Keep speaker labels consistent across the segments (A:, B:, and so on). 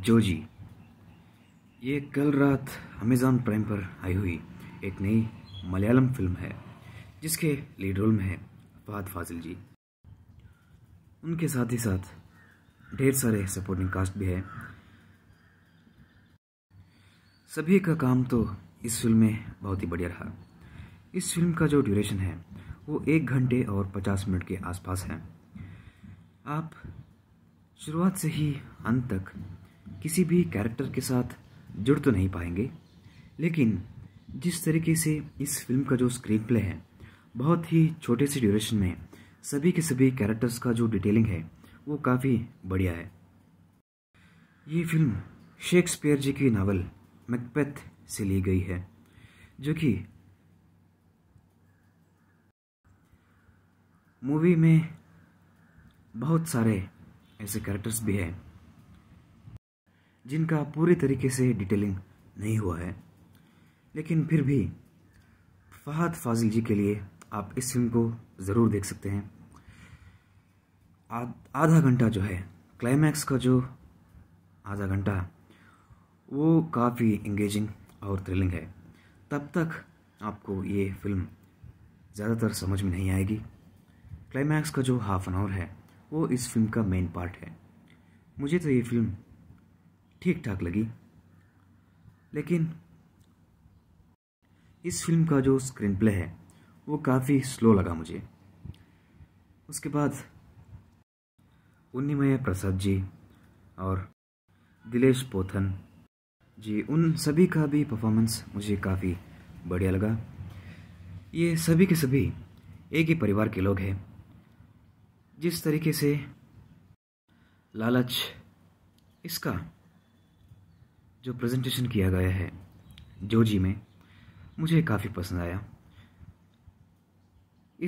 A: जो जी ये कल रात अमेज़ॉन प्राइम पर आई हुई एक नई मलयालम फिल्म है जिसके लीड रोल में है फहद फाजिल जी उनके साथ ही साथ ढेर सारे सपोर्टिंग कास्ट भी है सभी का काम तो इस फिल्म में बहुत ही बढ़िया रहा इस फिल्म का जो ड्यूरेशन है वो एक घंटे और पचास मिनट के आसपास है आप शुरुआत से ही अंत तक किसी भी कैरेक्टर के साथ जुड़ तो नहीं पाएंगे लेकिन जिस तरीके से इस फिल्म का जो स्क्रीन प्ले है बहुत ही छोटे से ड्यूरेशन में सभी के सभी कैरेक्टर्स का जो डिटेलिंग है वो काफ़ी बढ़िया है ये फिल्म शेक्सपियर जी की नावल मैकपैथ से ली गई है जो कि मूवी में बहुत सारे ऐसे कैरेक्टर्स भी हैं जिनका पूरी तरीके से डिटेलिंग नहीं हुआ है लेकिन फिर भी फहद फाजिल जी के लिए आप इस फिल्म को ज़रूर देख सकते हैं आधा घंटा जो है क्लाइमैक्स का जो आधा घंटा वो काफ़ी इंगेजिंग और थ्रिलिंग है तब तक आपको ये फिल्म ज़्यादातर समझ में नहीं आएगी क्लाइमैक्स का जो हाफ एन आवर है वो इस फिल्म का मेन पार्ट है मुझे तो ये फिल्म ठीक ठाक लगी लेकिन इस फिल्म का जो स्क्रीन प्ले है वो काफ़ी स्लो लगा मुझे उसके बाद उन्नीमय प्रसाद जी और दिलेश पोथन जी उन सभी का भी परफॉर्मेंस मुझे काफ़ी बढ़िया लगा ये सभी के सभी एक ही परिवार के लोग हैं जिस तरीके से लालच इसका जो प्रेजेंटेशन किया गया है जोजी में मुझे काफ़ी पसंद आया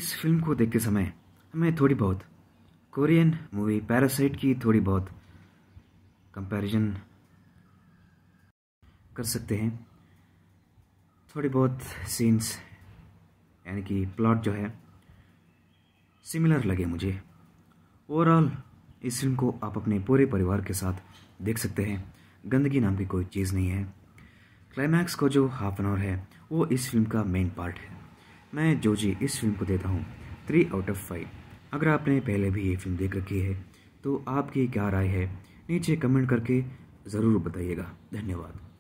A: इस फिल्म को देखते समय हमें थोड़ी बहुत कोरियन मूवी पैरासाइट की थोड़ी बहुत कंपैरिजन कर सकते हैं थोड़ी बहुत सीन्स यानी कि प्लॉट जो है सिमिलर लगे मुझे ओवरऑल इस फिल्म को आप अपने पूरे परिवार के साथ देख सकते हैं गंदगी नाम की कोई चीज़ नहीं है क्लाइमैक्स का जो हाफ एन आवर है वो इस फिल्म का मेन पार्ट है मैं जो जी इस फिल्म को देता हूँ थ्री आउट ऑफ फाइव अगर आपने पहले भी ये फिल्म देख रखी है तो आपकी क्या राय है नीचे कमेंट करके ज़रूर बताइएगा धन्यवाद